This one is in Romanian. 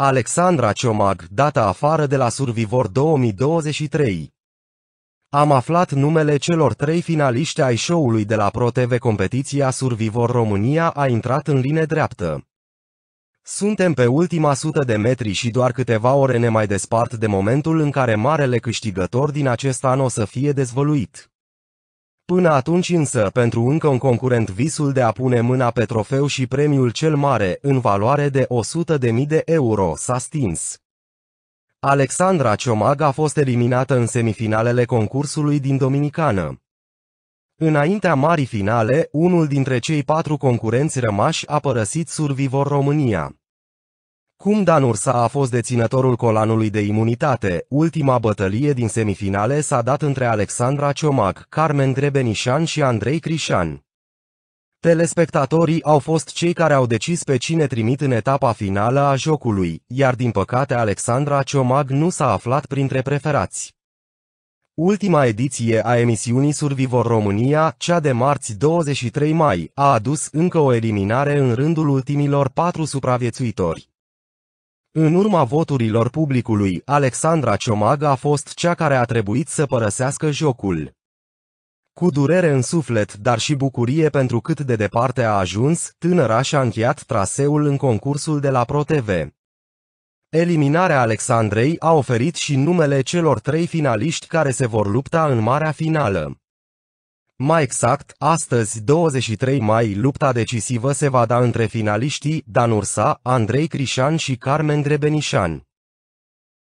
Alexandra Ciomag, dată afară de la Survivor 2023. Am aflat numele celor trei finaliști ai show-ului de la ProTV competiția Survivor România a intrat în linie dreaptă. Suntem pe ultima sută de metri și doar câteva ore ne mai despart de momentul în care marele câștigător din acest an o să fie dezvăluit. Până atunci însă, pentru încă un concurent visul de a pune mâna pe trofeu și premiul cel mare, în valoare de 100.000 de euro, s-a stins. Alexandra Ciomag a fost eliminată în semifinalele concursului din Dominicană. Înaintea marii finale, unul dintre cei patru concurenți rămași a părăsit Survivor România. Cum Dan Ursa a fost deținătorul colanului de imunitate, ultima bătălie din semifinale s-a dat între Alexandra Ciomac, Carmen Grebenișan și Andrei Crișan. Telespectatorii au fost cei care au decis pe cine trimit în etapa finală a jocului, iar din păcate Alexandra Ciomag nu s-a aflat printre preferați. Ultima ediție a emisiunii Survivor România, cea de marți 23 mai, a adus încă o eliminare în rândul ultimilor patru supraviețuitori. În urma voturilor publicului, Alexandra Ciomag a fost cea care a trebuit să părăsească jocul. Cu durere în suflet, dar și bucurie pentru cât de departe a ajuns, tânăra și-a încheiat traseul în concursul de la ProTV. Eliminarea Alexandrei a oferit și numele celor trei finaliști care se vor lupta în marea finală. Mai exact, astăzi 23 mai lupta decisivă se va da între finaliștii Dan Ursa, Andrei Crișan și Carmen Drebenișan.